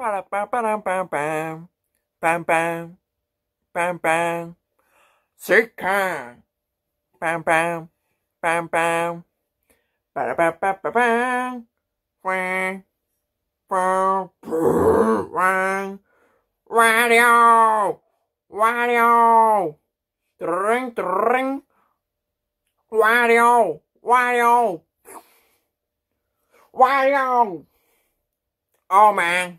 Bam bam bam bam bam bam bam bam Sikan Bam bam bam bam ba ba ba ba bam Wang Wang Wang Radio Radio Dring dring Radio Radio Radio Oh man